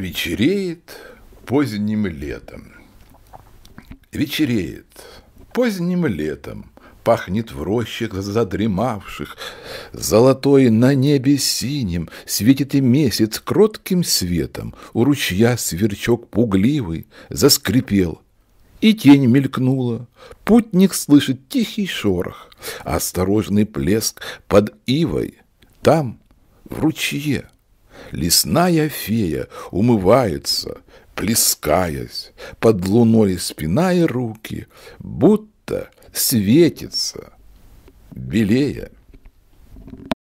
Вечереет поздним летом. Вечереет поздним летом, Пахнет в рощах задремавших, Золотой на небе синим Светит и месяц кротким светом, У ручья сверчок пугливый Заскрипел, и тень мелькнула. Путник слышит тихий шорох, Осторожный плеск под ивой, Там, в ручье. Лесная фея умывается, плескаясь, под луной спина и руки, будто светится, белея.